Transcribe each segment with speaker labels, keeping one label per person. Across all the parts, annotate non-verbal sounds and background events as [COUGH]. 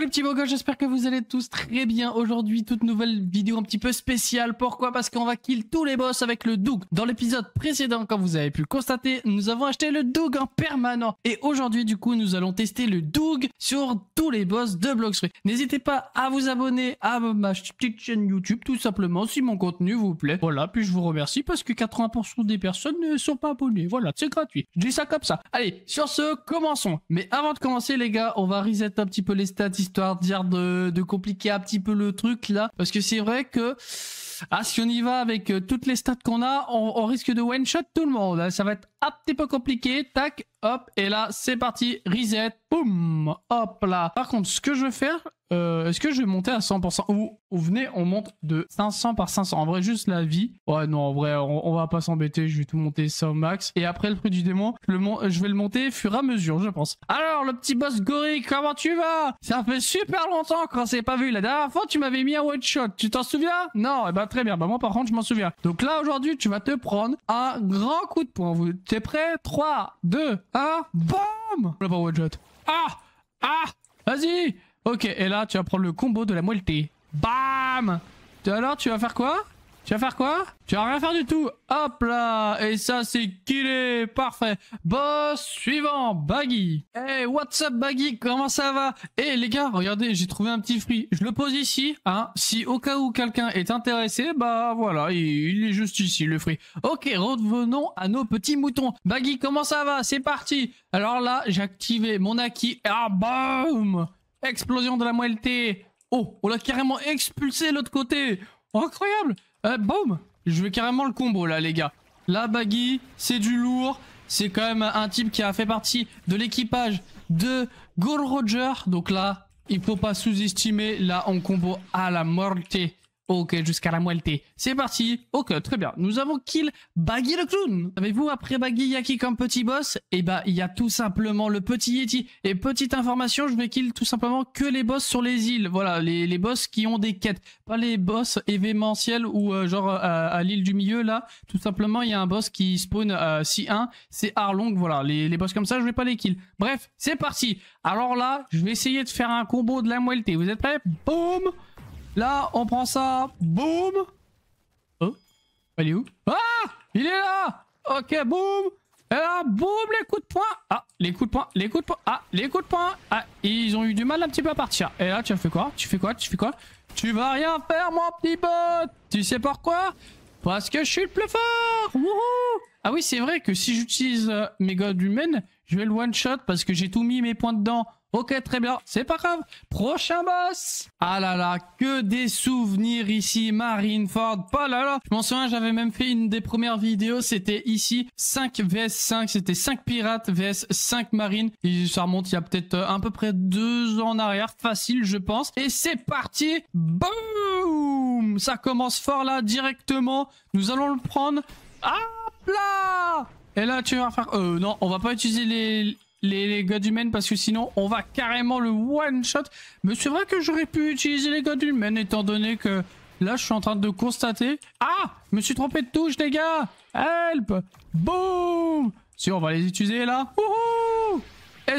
Speaker 1: les petits beaux j'espère que vous allez tous très bien. Aujourd'hui, toute nouvelle vidéo un petit peu spéciale. Pourquoi Parce qu'on va kill tous les boss avec le Doug. Dans l'épisode précédent, comme vous avez pu le constater, nous avons acheté le Doug en permanent. Et aujourd'hui, du coup, nous allons tester le Doug sur tous les boss de Bloxrue. N'hésitez pas à vous abonner à ma petite chaîne YouTube, tout simplement, si mon contenu vous plaît. Voilà, puis je vous remercie parce que 80% des personnes ne sont pas abonnées. Voilà, c'est gratuit. Je dis ça comme ça. Allez, sur ce, commençons. Mais avant de commencer, les gars, on va reset un petit peu les statistiques histoire dire de, compliquer un petit peu le truc là, parce que c'est vrai que ah, si on y va avec euh, toutes les stats qu'on a, on, risque de one-shot tout le monde. Hein. Ça va être un petit peu compliqué. Tac, hop, et là, c'est parti. Reset, boum, hop là. Par contre, ce que je vais faire, euh, est-ce que je vais monter à 100% Vous ou, venez, on monte de 500 par 500. En vrai, juste la vie. Ouais, non, en vrai, on, va pas s'embêter. Je vais tout monter ça au max. Et après, le prix du démon, le je vais le monter fur et à mesure, je pense. Alors, le petit boss gorille, comment tu vas Ça fait super longtemps qu'on s'est pas vu. La dernière fois, tu m'avais mis un one shot. Tu t'en souviens Non, eh ben très bien. Bah moi, par contre, je m'en souviens. Donc là, aujourd'hui, tu vas te prendre un grand coup de poing. Vous T'es prêt 3, 2, 1, BAM Là Ah Ah Vas-y Ok, et là tu vas prendre le combo de la moelleté. BAM alors tu vas faire quoi tu vas faire quoi Tu vas rien faire du tout. Hop là Et ça, c'est killé Parfait Boss suivant, Baggy Hey, what's up Baggy Comment ça va Eh hey, les gars, regardez, j'ai trouvé un petit fruit. Je le pose ici, hein. Si au cas où quelqu'un est intéressé, bah voilà, il, est juste ici, le fruit. Ok, revenons à nos petits moutons. Baggy, comment ça va C'est parti Alors là, j'ai activé mon acquis. Ah, boum Explosion de la moelleté Oh, on l'a carrément expulsé de l'autre côté Incroyable euh, boum Je vais carrément le combo là les gars. La Baggy, c'est du lourd. C'est quand même un type qui a fait partie de l'équipage de Gold Roger. Donc là, il faut pas sous-estimer. Là, on combo à la morte. Ok, jusqu'à la moelleté. C'est parti. Ok, très bien. Nous avons kill Baggy le clown. Savez-vous, après Baggy, il qui comme petit boss Eh bah, ben, il y a tout simplement le petit Yeti. Et petite information, je vais kill tout simplement que les boss sur les îles. Voilà, les, les boss qui ont des quêtes. Pas les boss événementiels ou euh, genre euh, à l'île du milieu, là. Tout simplement, il y a un boss qui spawn euh, 6-1. C'est Arlong, voilà. Les, les boss comme ça, je vais pas les kill. Bref, c'est parti. Alors là, je vais essayer de faire un combo de la moelleté. Vous êtes prêts Boum Là, on prend ça. Boum Oh Il est où Ah Il est là Ok, boum Et là, boum, les coups de poing Ah, les coups de poing, les coups de poing Ah, les coups de poing Ah, ils ont eu du mal un petit peu à partir. Et là, tu fais quoi Tu fais quoi Tu fais quoi Tu vas rien faire, mon petit pote Tu sais pourquoi Parce que je suis le plus fort Wouhou Ah oui, c'est vrai que si j'utilise euh, mes gods humaines, je vais le one-shot parce que j'ai tout mis mes points dedans. Ok, très bien, c'est pas grave. Prochain boss Ah là là, que des souvenirs ici, Marineford. Oh là là, je m'en souviens, j'avais même fait une des premières vidéos, c'était ici, 5 vs 5, c'était 5 pirates vs 5 marines. Et ça remonte il y a peut-être euh, un à peu près 2 ans en arrière, facile je pense. Et c'est parti Boum Ça commence fort là, directement. Nous allons le prendre. Hop là Et là, tu vas faire... Euh, non, on va pas utiliser les les, les gods humains parce que sinon on va carrément le one shot. Mais c'est vrai que j'aurais pu utiliser les gods humains étant donné que là je suis en train de constater. Ah Je me suis trompé de touche les gars Help Boum Si on va les utiliser là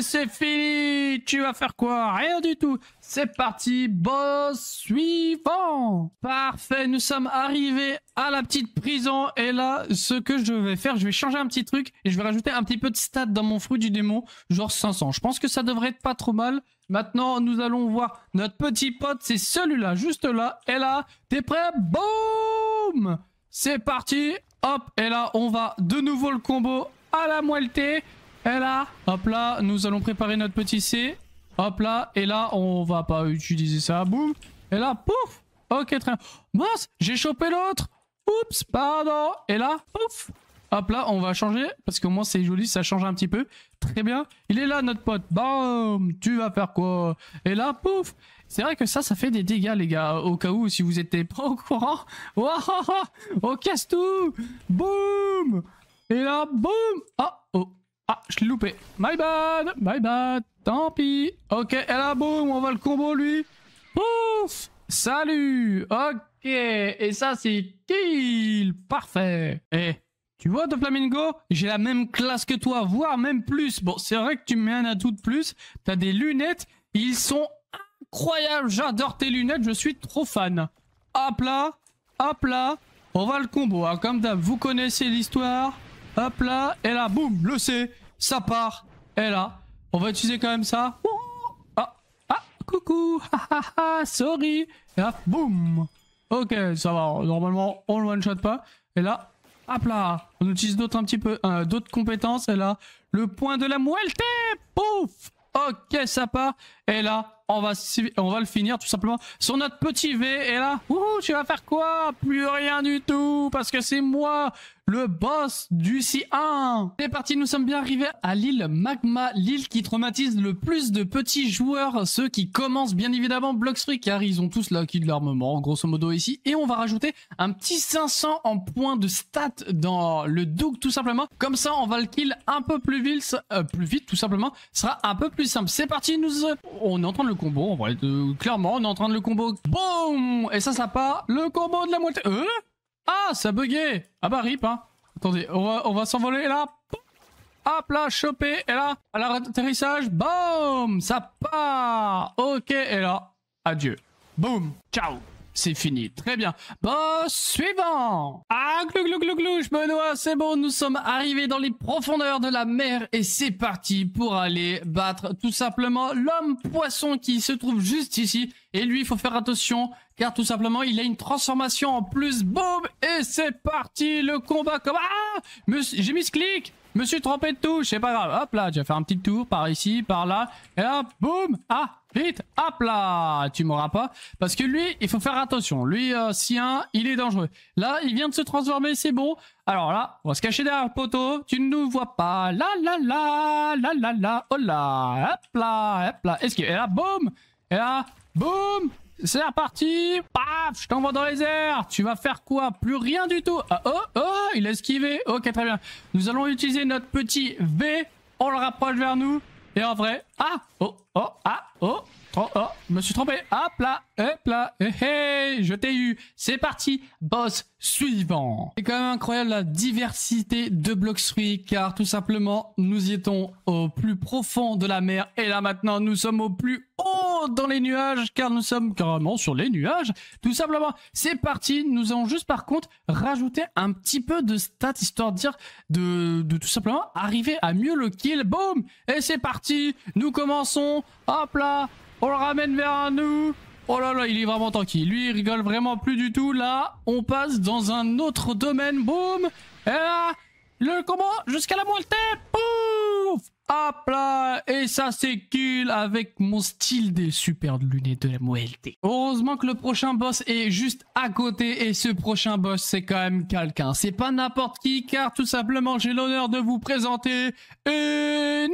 Speaker 1: c'est fini Tu vas faire quoi Rien du tout C'est parti, boss suivant Parfait, nous sommes arrivés à la petite prison. Et là, ce que je vais faire, je vais changer un petit truc. Et je vais rajouter un petit peu de stats dans mon fruit du démon, genre 500. Je pense que ça devrait être pas trop mal. Maintenant, nous allons voir notre petit pote. C'est celui-là, juste là. Et là, t'es prêt Boum C'est parti Hop, et là, on va de nouveau le combo à la moelleté. Et là, hop là, nous allons préparer notre petit C. Hop là, et là, on va pas utiliser ça. Boum. Et là, pouf. Ok, très bien. Mince, j'ai chopé l'autre. Oups, pardon. Et là, pouf. Hop là, on va changer, parce qu'au moins c'est joli, ça change un petit peu. Très bien. Il est là, notre pote. Bam Tu vas faire quoi Et là, pouf C'est vrai que ça, ça fait des dégâts, les gars. Au cas où, si vous n'étiez pas au courant. [LAUGHS] Oh, on casse tout Boum Et là, boum Ah, oh ah, je l'ai loupé. My bad, my bad, tant pis. Ok, elle a boum, on va le combo, lui. Pouf Salut Ok, et ça, c'est kill Parfait Eh, tu vois, de Flamingo, j'ai la même classe que toi, voire même plus. Bon, c'est vrai que tu mets un atout de plus. T'as des lunettes, ils sont incroyables. J'adore tes lunettes, je suis trop fan. Hop là, hop là, on va le combo. Hein. Comme d'hab, vous connaissez l'histoire. Hop là, et là, boum, le C, ça part. Et là, on va utiliser quand même ça. Oh, ah, ah, coucou, [LAUGHS] sorry. Et là, boum. Ok, ça va, normalement, on le one-shot pas. Et là, hop là, on utilise d'autres un petit peu, euh, d'autres compétences. Et là, le point de la moelle, pouf. Ok, ça part. Et là, on va, on va le finir tout simplement sur notre petit V. Et là, tu vas faire quoi Plus rien du tout, parce que c'est moi, le boss du C1. C'est parti, nous sommes bien arrivés à l'île Magma, l'île qui traumatise le plus de petits joueurs, ceux qui commencent bien évidemment Blocks Street car ils ont tous l'acquis de l'armement, grosso modo ici. Et on va rajouter un petit 500 en points de stats dans le Doug, tout simplement. Comme ça, on va le kill un peu plus vite, euh, plus vite, tout simplement. Ce sera un peu plus simple. C'est parti, nous, euh, on est en train de le combo. On va Clairement, on est en train de le combo. Boum Et ça, ça part. Le combo de la moitié. Euh? ah, ça buguait Ah bah rip, hein. Attendez, on va, s'envoler là. Hop là, choper. Et là, à d'atterrissage. boum Ça part Ok, et là, adieu. Boum Ciao c'est fini. Très bien. Bon, suivant. Ah, glou glou Benoît, c'est bon, nous sommes arrivés dans les profondeurs de la mer et c'est parti pour aller battre tout simplement l'homme poisson qui se trouve juste ici. Et lui, il faut faire attention car tout simplement, il a une transformation en plus. Boum Et c'est parti, le combat comme... Ah J'ai mis ce clic je me suis trompé de touche, c'est pas grave. Hop là, tu vas faire un petit tour par ici, par là. Et hop, boum Ah, vite Hop là Tu m'auras pas. Parce que lui, il faut faire attention. Lui, euh, sien, il est dangereux. Là, il vient de se transformer, c'est bon. Alors là, on va se cacher derrière le poteau. Tu ne nous vois pas. La la la, la la la, oh là Hop là, hop là Est-ce que... Et là, boum Et là, boum c'est partie Paf Je t'envoie dans les airs Tu vas faire quoi Plus rien du tout ah, Oh Oh Il a esquivé Ok, très bien. Nous allons utiliser notre petit V. On le rapproche vers nous. Et en vrai... Ah Oh Oh Ah Oh Oh, oh, je me suis trompé. Hop là, hop là, hey, eh, eh, hé je t'ai eu. C'est parti, boss suivant. C'est quand même incroyable la diversité de blocs Free, car tout simplement, nous y étions au plus profond de la mer, et là maintenant, nous sommes au plus haut dans les nuages, car nous sommes carrément sur les nuages. Tout simplement, c'est parti. Nous allons juste par contre rajouter un petit peu de stats, histoire de dire de, de tout simplement arriver à mieux le kill. Boom Et c'est parti Nous commençons. Hop là on le ramène vers nous. Oh là là, il est vraiment tranquille Lui, il rigole vraiment plus du tout. Là, on passe dans un autre domaine. Boum Et là, le combo jusqu'à la moitié. Pouf Hop là Et ça s'écule avec mon style des superbes lunettes de la T. Heureusement que le prochain boss est juste à côté et ce prochain boss c'est quand même quelqu'un. C'est pas n'importe qui car tout simplement j'ai l'honneur de vous présenter... Une...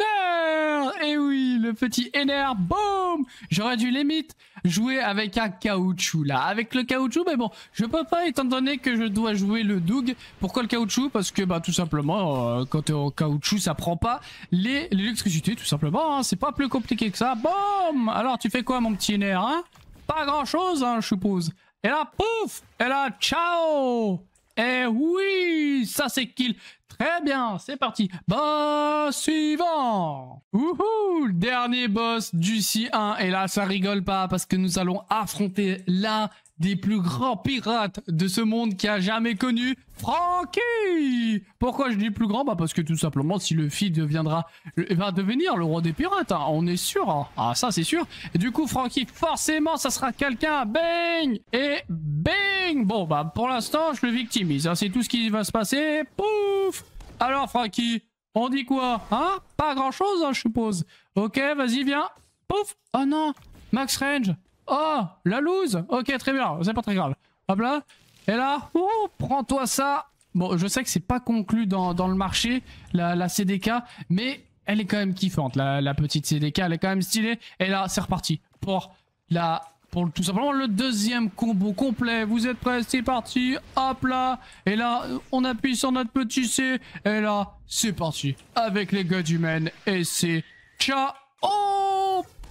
Speaker 1: Et eh oui, le petit NR, boum J'aurais dû limite jouer avec un caoutchouc là. Avec le caoutchouc, mais bon, je peux pas étant donné que je dois jouer le Doug. Pourquoi le caoutchouc Parce que bah tout simplement, quand euh, quand t'es en caoutchouc, ça prend pas les luxusités tout simplement. Hein. C'est pas plus compliqué que ça. Boum Alors tu fais quoi mon petit NR hein? Pas grand chose, hein, je suppose. Et là, pouf Et là, ciao et eh oui, ça c'est kill. Très bien, c'est parti. Boss bah, suivant Wouhou Dernier boss du C1. Et là, ça rigole pas parce que nous allons affronter l'un des plus grands pirates de ce monde qui a jamais connu Franky Pourquoi je dis plus grand Bah parce que tout simplement, si le fils deviendra, euh, va devenir le roi des pirates, hein. on est sûr. Hein. Ah ça, c'est sûr. du coup, Franky, forcément, ça sera quelqu'un. Bang Et bang Bon, bah pour l'instant, je le victimise. Hein. C'est tout ce qui va se passer. Pouf alors, Francky, on dit quoi Hein Pas grand-chose, hein, je suppose. Ok, vas-y, viens. Pouf Oh non Max Range Oh La loose Ok, très bien, c'est pas très grave. Hop là Et là Oh Prends-toi ça Bon, je sais que c'est pas conclu dans, le marché, la, CDK, mais elle est quand même kiffante, la, la petite CDK, elle est quand même stylée. Et là, c'est reparti pour la pour tout simplement le deuxième combo complet. Vous êtes prêts C'est parti. Hop là. Et là, on appuie sur notre petit C. Et là, c'est parti. Avec les gars du Maine. Et c'est ciao.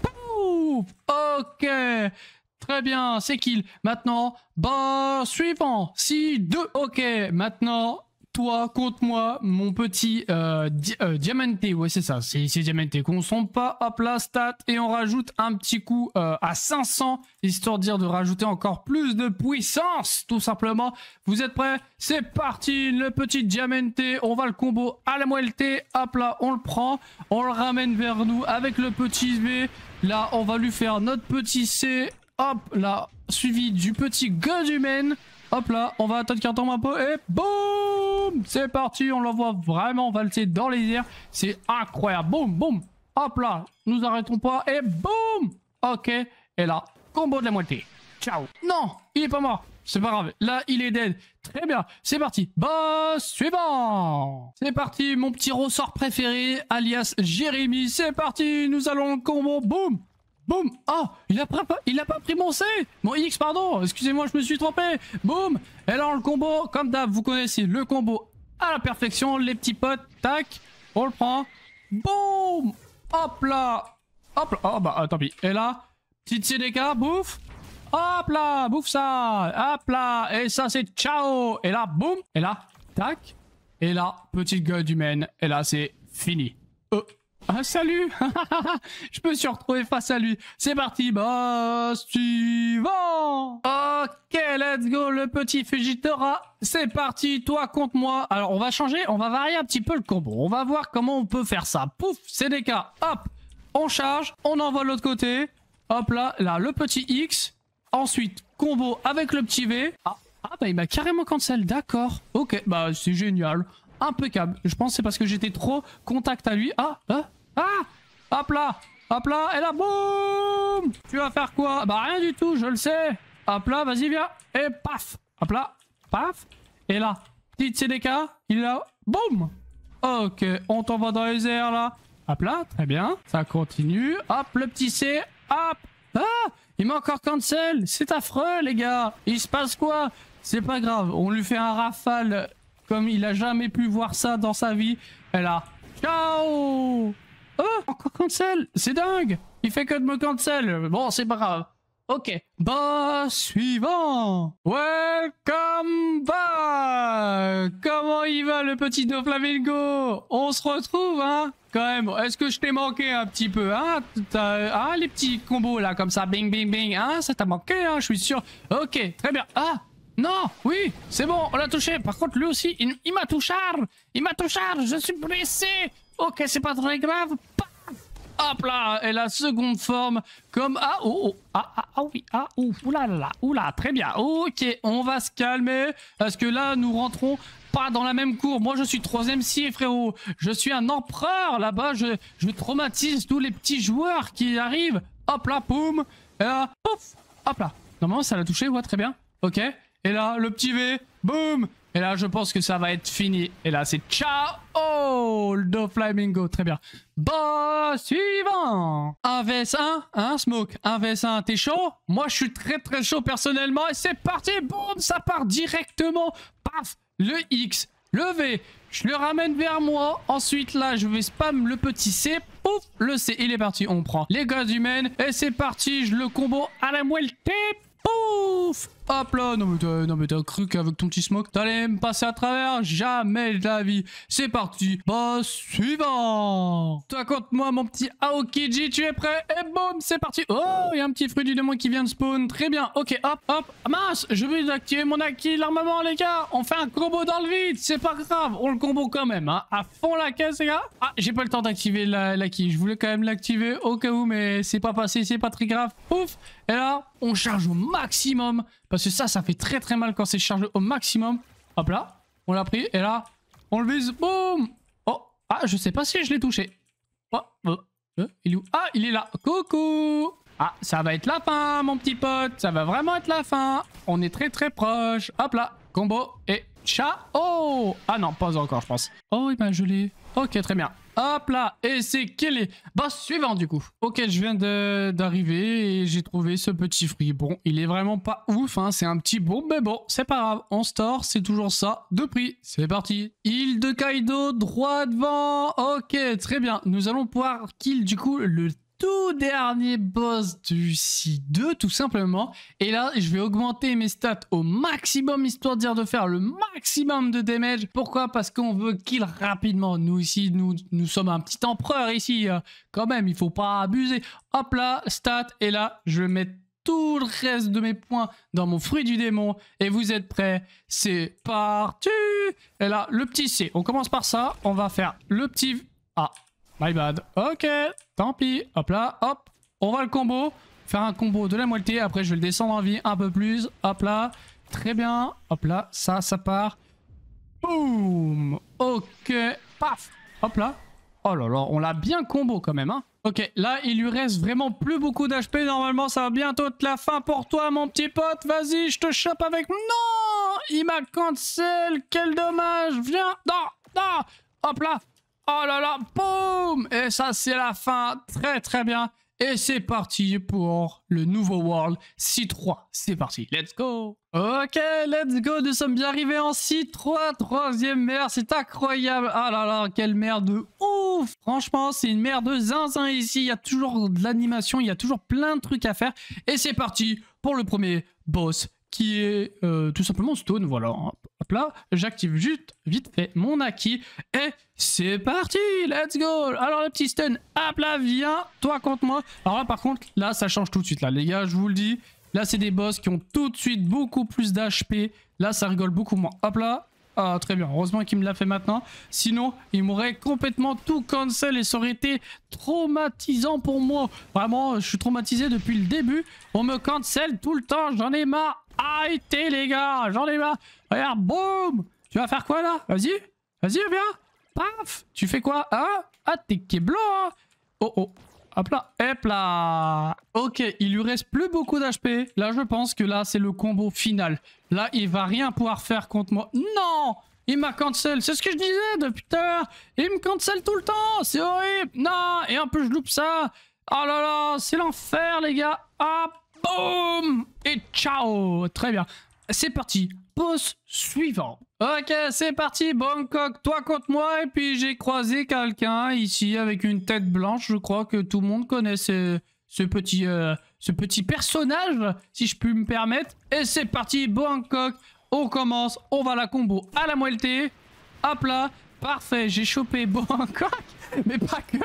Speaker 1: Pouf Ok. Très bien, c'est kill. Maintenant, bah, suivant. Si, deux. Ok, maintenant, toi compte moi, mon petit euh, euh, Diamanté. Ouais, c'est ça, c'est Diamanté. Qu'on ne pas, hop là, stat. Et on rajoute un petit coup euh, à 500, histoire de dire de rajouter encore plus de puissance, tout simplement. Vous êtes prêts C'est parti, le petit Diamanté. On va le combo à la T. Hop là, on le prend. On le ramène vers nous avec le petit V. Là, on va lui faire notre petit C. Hop là, suivi du petit Godhuman. Hop là, on va attendre qu'il tombe un peu et boum C'est parti, on l'envoie vraiment valser dans les airs. C'est incroyable. Boum, boum. Hop là, nous arrêtons pas et boum Ok, et là, combo de la moitié. Ciao. Non, il est pas mort. C'est pas grave. Là, il est dead. Très bien. C'est parti. Boss suivant. C'est parti. Mon petit ressort préféré, alias Jérémy. C'est parti. Nous allons combo. Boum. Boum Ah il a, pas, il a pas pris mon C Mon X, pardon Excusez-moi, je me suis trompé Boum Et alors, le combo, comme d'hab, vous connaissez le combo à la perfection. Les petits potes, tac, on le prend. Boum Hop là Hop là Oh bah, tant pis. Et là, petite CDK, bouf, Hop là Bouffe ça Hop là Et ça, c'est ciao Et là, boum Et là, tac Et là, petite gueule du Et là, c'est fini. Euh. Ah, salut [LAUGHS] Je me suis retrouvé face à lui. C'est parti, boss suivant Ok, let's go, le petit Fujitora. C'est parti, toi contre moi. Alors, on va changer, on va varier un petit peu le combo. On va voir comment on peut faire ça. Pouf, c'est des cas hop On charge, on envoie de l'autre côté. Hop là, là, le petit X. Ensuite, combo avec le petit V. Ah, ah bah il m'a carrément cancel, d'accord. Ok, bah c'est génial impeccable. Je pense c'est parce que j'étais trop contact à lui. Ah, ah, ah, hop là, hop là, et là, boum Tu vas faire quoi Bah rien du tout, je le sais. Hop là, vas-y, viens. Et paf Hop là, paf. Et là, petite CDK, il est là, boum Ok, on t'envoie dans les airs là. Hop là, très bien. Ça continue. Hop, le petit C. Hop Ah Il m'a encore cancel C'est affreux, les gars Il se passe quoi C'est pas grave, on lui fait un rafale comme il a jamais pu voir ça dans sa vie, elle a... Ciao Oh Encore cancel C'est dingue Il fait que de me cancel Bon, c'est pas grave. Ok. Bah, suivant Welcome back Comment il va le petit Doflamingo On se retrouve, hein Quand même, est-ce que je t'ai manqué un petit peu, hein, ah, Les petits combos, là, comme ça, bing, bing, bing, hein Ça t'a manqué, hein, je suis sûr. Ok, très bien. Ah non, oui, c'est bon, on l'a touché. Par contre, lui aussi, il, m'a touché. Il m'a touché, je suis blessé. Ok, c'est pas très grave. Hop là, et la seconde forme, comme... Ah, oh, oh ah, ah, ah, oui, ah, ouh, oula, là, oula, très bien. Ok, on va se calmer, parce que là, nous rentrons pas dans la même cour. Moi, je suis troisième si, frérot. Je suis un empereur, là-bas, je, je traumatise tous les petits joueurs qui arrivent. Hop là, poum, là, pouf, hop là. Normalement, ça l'a touché, ouais, très bien. Ok. Et là, le petit V. Boum Et là, je pense que ça va être fini. Et là, c'est ciao Do Flamingo. Très bien. Bon, bah, suivant 1 vs 1, hein, Smoke Un vs 1, t'es chaud Moi, je suis très très chaud personnellement. Et c'est parti Boum Ça part directement. Paf Le X, le V. Je le ramène vers moi. Ensuite, là, je vais spam le petit C. Pouf Le C, il est parti. On prend les gaz humaines. Et c'est parti. Je le combo à la moelle. Pouf Hop là, non mais t'as cru qu'avec ton petit smoke, t'allais me passer à travers Jamais de la vie. C'est parti, boss bah, suivant. Toi compte, moi mon petit Aokiji, tu es prêt Et boum, c'est parti. Oh, il y a un petit fruit du démon qui vient de spawn. Très bien, ok, hop, hop. Mince, je vais activer mon acquis, l'armement les gars. On fait un combo dans le vide, c'est pas grave. On le combo quand même, hein. À fond la caisse les gars. Ah, j'ai pas le temps d'activer l'acquis. je voulais quand même l'activer au cas où, mais c'est pas passé, c'est pas très grave. Pouf, et là, on charge au maximum parce que ça, ça fait très très mal quand c'est chargé au maximum. Hop là, on l'a pris et là, on le vise. Boum Oh, ah, je sais pas si je l'ai touché. Oh, oh euh, il est où Ah, il est là. Coucou Ah, ça va être la fin, mon petit pote. Ça va vraiment être la fin. On est très très proche. Hop là, combo et ciao Oh Ah non, pas encore, je pense. Oh, il m'a gelé. Ok, très bien. Hop là, et c'est quel est bah, suivant du coup. Ok, je viens d'arriver et j'ai trouvé ce petit fruit. Bon, il est vraiment pas ouf, hein. c'est un petit bon, mais bon, c'est pas grave. On store, c'est toujours ça, de prix. C'est parti. Île de Kaido, droit devant. Ok, très bien. Nous allons pouvoir kill du coup le tout dernier boss du C2 tout simplement. Et là, je vais augmenter mes stats au maximum histoire de dire de faire le maximum de damage. Pourquoi Parce qu'on veut qu'il rapidement. Nous ici, nous, nous sommes un petit empereur ici. Euh, quand même, il faut pas abuser. Hop là, stats. Et là, je vais mettre tout le reste de mes points dans mon fruit du démon. Et vous êtes prêts C'est parti Et là, le petit C. On commence par ça. On va faire le petit... A. My bad. Ok, tant pis. Hop là, hop. On va le combo. Faire un combo de la moitié. Après, je vais le descendre en vie un peu plus. Hop là. Très bien. Hop là, ça, ça part. Boum. Ok. Paf. Hop là. Oh là là, on l'a bien combo quand même. Hein. Ok, là, il lui reste vraiment plus beaucoup d'HP. Normalement, ça va bientôt être la fin pour toi, mon petit pote. Vas-y, je te chope avec... Non Il m'a cancel Quel dommage Viens Non Non Hop là Oh là là, boum Et ça, c'est la fin. Très, très bien. Et c'est parti pour le nouveau World C3. C'est parti, let's go Ok, let's go, nous sommes bien arrivés en C3, troisième mer, c'est incroyable Ah là là, quelle mer de ouf Franchement, c'est une mer de zinzin ici, il y a toujours de l'animation, il y a toujours plein de trucs à faire. Et c'est parti pour le premier boss qui est euh, tout simplement Stone, voilà. Hop là, j'active juste vite fait mon acquis et c'est parti, let's go Alors le petit stun, hop là, viens, toi contre moi. Alors là par contre, là ça change tout de suite là les gars, je vous le dis. Là c'est des boss qui ont tout de suite beaucoup plus d'HP. Là ça rigole beaucoup moins. Hop là, ah, très bien, heureusement qu'il me l'a fait maintenant. Sinon, il m'aurait complètement tout cancel et ça aurait été traumatisant pour moi. Vraiment, je suis traumatisé depuis le début. On me cancel tout le temps, j'en ai marre. Ah, t'es les gars, j'en ai marre. Regarde, boum Tu vas faire quoi là Vas-y, vas-y, viens Paf Tu fais quoi Hein Ah, t'es qui est blanc, hein. Oh, oh Hop là, hop là Ok, il lui reste plus beaucoup d'HP. Là, je pense que là, c'est le combo final. Là, il va rien pouvoir faire contre moi. Non il m'a cancel, c'est ce que je disais depuis tout à l'heure. Il me cancel tout le temps, c'est horrible. Non, et un peu, je loupe ça. Oh là là, c'est l'enfer les gars. Hop, et ciao Très bien. C'est parti. Pause suivant. Ok, c'est parti. Bangkok, toi contre moi. Et puis j'ai croisé quelqu'un ici avec une tête blanche. Je crois que tout le monde connaît ce, petit, euh, ce petit personnage, si je puis me permettre. Et c'est parti, Bangkok. On commence. On va la combo à la moelleté Hop là. Parfait, j'ai chopé Bangkok. [LAUGHS] Mais pas que.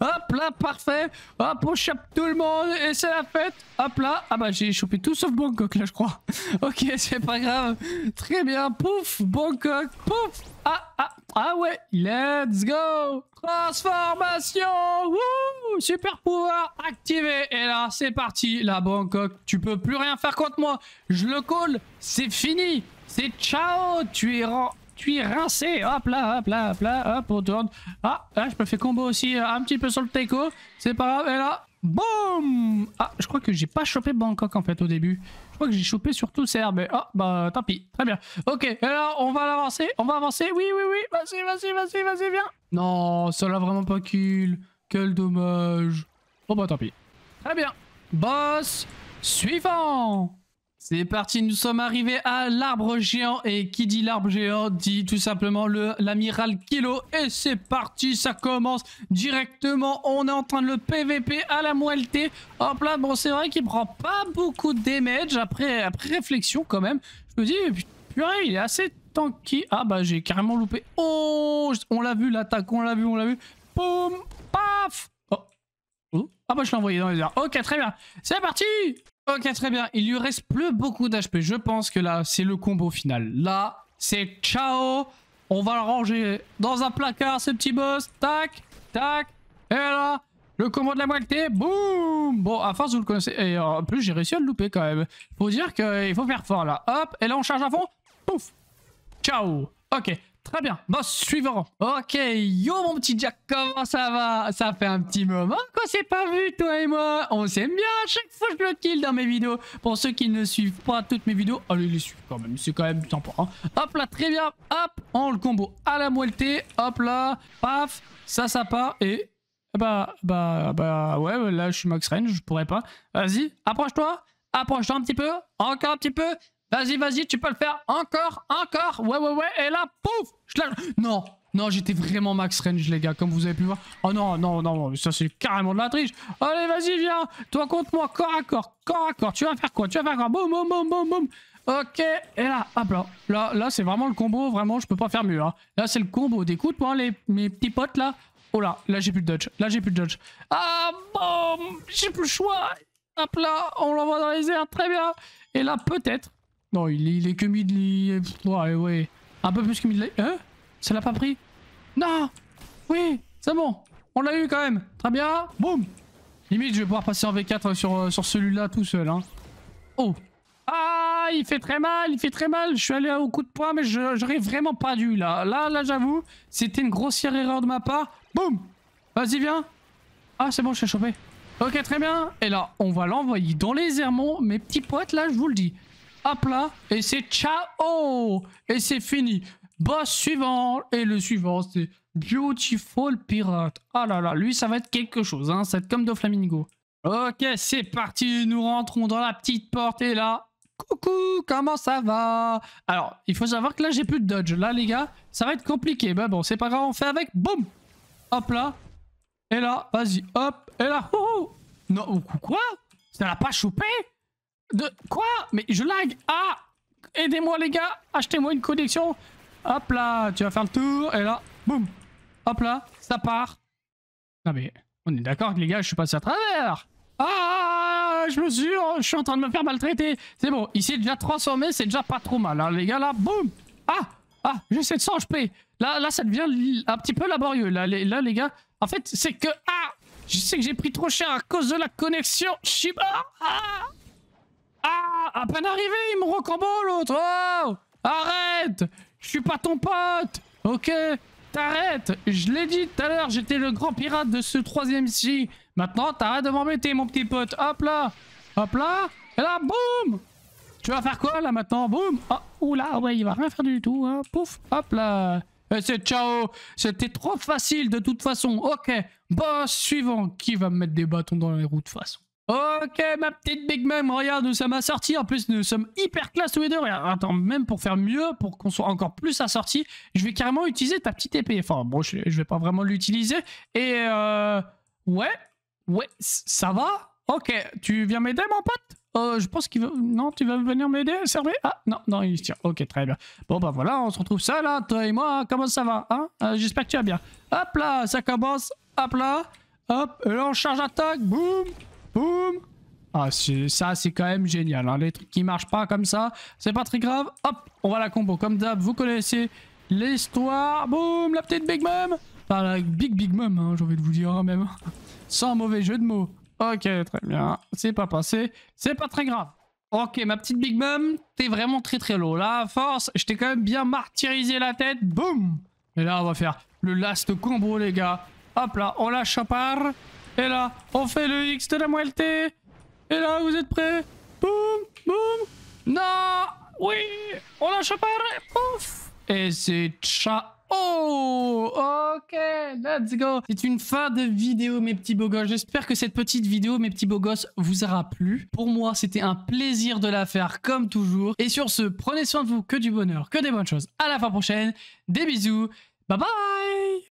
Speaker 1: Hop là, parfait. Hop, on chape tout le monde et c'est la fête. Hop là. Ah bah j'ai chopé tout sauf Bangkok là, je crois. [LAUGHS] ok, c'est pas grave. Très bien. Pouf, Bangkok. Pouf. Ah, ah, ah ouais. Let's go. Transformation. Wouh. Super pouvoir activé. Et là, c'est parti. La Bangkok, tu peux plus rien faire contre moi. Je le colle. C'est fini. C'est ciao. Tu es rentré. Tu es rincé. Hop là, hop là, hop là, hop, on tourne. Ah, là, hein, je peux faire combo aussi euh, un petit peu sur le Teiko. C'est pas grave. Et là, boum Ah, je crois que j'ai pas chopé Bangkok en fait au début. Je crois que j'ai chopé surtout Serbe. Mais... Ah, oh, bah tant pis. Très bien. Ok, et là, on va l'avancer. On va avancer. Oui, oui, oui. Vas-y, vas-y, vas-y, vas-y, viens. Non, ça l'a vraiment pas kill. Quel dommage. oh, bah tant pis. Très bien. Boss suivant c'est parti, nous sommes arrivés à l'arbre géant et qui dit l'arbre géant dit tout simplement l'amiral Kilo et c'est parti, ça commence directement, on est en train de le PVP à la moelleté. Hop là, bon c'est vrai qu'il prend pas beaucoup de damage après, après réflexion quand même. Je me dis, purée, il est assez tanky. Ah bah j'ai carrément loupé. Oh, on l'a vu l'attaque, on l'a vu, on l'a vu. Boum, paf oh. oh. Ah bah je l'ai envoyé dans les airs. Ok, très bien. C'est parti Ok, très bien. Il lui reste plus beaucoup d'HP. Je pense que là, c'est le combo final. Là, c'est ciao. On va le ranger dans un placard, ce petit boss. Tac, tac. Et là, le combo de la moitié. Boum Bon, à force, vous le connaissez. Et euh, en plus, j'ai réussi à le louper quand même. Faut dire qu'il faut faire fort, là. Hop, et là, on charge à fond. Pouf Ciao Ok. Très bien, boss suivant. Ok, yo mon petit Jack, comment ça va Ça fait un petit moment qu'on s'est pas vu, toi et moi. On s'aime bien, à chaque fois que je le kill dans mes vidéos. Pour ceux qui ne suivent pas toutes mes vidéos, allez oh, les suivre quand même, c'est quand même sympa. Hein. Hop là, très bien, hop, on le combo à la moelleté, hop là, paf, ça, ça part et... Bah, bah, bah, ouais, là je suis max range, je pourrais pas. Vas-y, approche-toi, approche-toi un petit peu, encore un petit peu, Vas-y, vas-y, tu peux le faire. Encore, encore. Ouais, ouais, ouais. Et là, pouf Non, non, j'étais vraiment max range, les gars, comme vous avez pu voir. Oh non, non, non, ça c'est carrément de la triche. Allez, vas-y, viens. Toi contre moi, corps à corps, corps à corps. Tu vas faire quoi Tu vas faire quoi Boum, boum, boum, boum, boum. Ok, et là, hop là. Là, là c'est vraiment le combo, vraiment, je peux pas faire mieux. Hein. Là, c'est le combo. D'écoute, moi, les, mes petits potes, là. Oh là, là, j'ai plus de dodge. Là, j'ai plus de dodge. Ah, boum J'ai plus le choix. Hop là, on l'envoie dans les airs, très bien. Et là, peut-être, non, il, est que mid... Ouais, ouais. Un peu plus que mid... Hein Ça l'a pas pris Non Oui C'est bon On l'a eu quand même Très bien Boum Limite, je vais pouvoir passer en V4 sur, sur celui-là tout seul. Hein. Oh Ah Il fait très mal Il fait très mal Je suis allé au coup de poing, mais j'aurais vraiment pas dû, là. Là, là, j'avoue, c'était une grossière erreur de ma part. Boum Vas-y, viens Ah, c'est bon, je suis chopé. Ok, très bien. Et là, on va l'envoyer dans les hermons, mes petits potes, là, je vous le dis hop là, et c'est ciao Et c'est fini. Boss suivant, et le suivant, c'est Beautiful Pirate. Ah là là, lui, ça va être quelque chose, hein, être comme de Flamingo. Ok, c'est parti, nous rentrons dans la petite porte, et là... Coucou, comment ça va Alors, il faut savoir que là, j'ai plus de dodge. Là, les gars, ça va être compliqué. Bah bon, c'est pas grave, on fait avec. Boum Hop là. Et là, vas-y, hop. Et là, oh, oh. quoi Ça l'a pas chopé de quoi Mais je lag Ah Aidez-moi les gars Achetez-moi une connexion Hop là Tu vas faire le tour et là, boum Hop là, ça part Non mais, on est d'accord les gars, je suis passé à travers Ah Je me suis... Je suis en train de me faire maltraiter C'est bon, ici s'est déjà transformé, c'est déjà pas trop mal. Hein, les gars, là, boum Ah Ah J'ai 700 HP Là, là, ça devient un petit peu laborieux. Là, les, là, les gars, en fait, c'est que... Ah Je sais que j'ai pris trop cher à cause de la connexion. Je suis... ah, ah. Ah À peine arrivé, il me rocambole l'autre oh, Arrête Je suis pas ton pote Ok T'arrêtes Je l'ai dit tout à l'heure, j'étais le grand pirate de ce troisième ci. Maintenant, t'arrêtes de m'embêter, mon petit pote. Hop là Hop là Et là, boum Tu vas faire quoi, là, maintenant Boum Oh, ah, là, ouais, il va rien faire du tout, hein. Pouf Hop là eh, c'est ciao C'était trop facile, de toute façon. Ok, boss suivant. Qui va me mettre des bâtons dans les roues, de façon Ok, ma petite Big Mom, regarde, nous sommes assortis. En plus, nous sommes hyper classe tous les deux. Regarde, attends, même pour faire mieux, pour qu'on soit encore plus assortis, je vais carrément utiliser ta petite épée. Enfin, bon, je, vais pas vraiment l'utiliser. Et euh, ouais, ouais, ça va Ok, tu viens m'aider, mon pote euh, je pense qu'il veut... Non, tu vas venir m'aider, servir, Ah, non, non, il se tire. Ok, très bien. Bon, bah voilà, on se retrouve ça, là, hein, toi et moi. Comment ça va hein euh, J'espère que tu vas bien. Hop là, ça commence. Hop là. Hop, et là, on charge attaque. Boum Boum ah, ça, c'est quand même génial. Hein. Les trucs qui marchent pas comme ça, c'est pas très grave. Hop, on va la combo. Comme d'hab, vous connaissez l'histoire. Boum, la petite Big mom. Enfin, la Big Big mom, hein, j'ai envie de vous dire, hein, même. Sans mauvais jeu de mots. Ok, très bien. C'est pas passé. C'est pas très grave. Ok, ma petite Big Mom, t'es vraiment très très low. Là, force, je t'ai quand même bien martyrisé la tête. Boum Et là, on va faire le last combo, les gars. Hop là, on lâche à part. Et là, on fait le X de la moelleté. Et là, vous êtes prêts Boum, boum. Non Oui On a chopé Pouf Et c'est ciao Oh Ok, let's go C'est une fin de vidéo, mes petits beaux gosses. J'espère que cette petite vidéo, mes petits beaux gosses, vous aura plu. Pour moi, c'était un plaisir de la faire, comme toujours. Et sur ce, prenez soin de vous, que du bonheur, que des bonnes choses. À la fin prochaine, des bisous, bye bye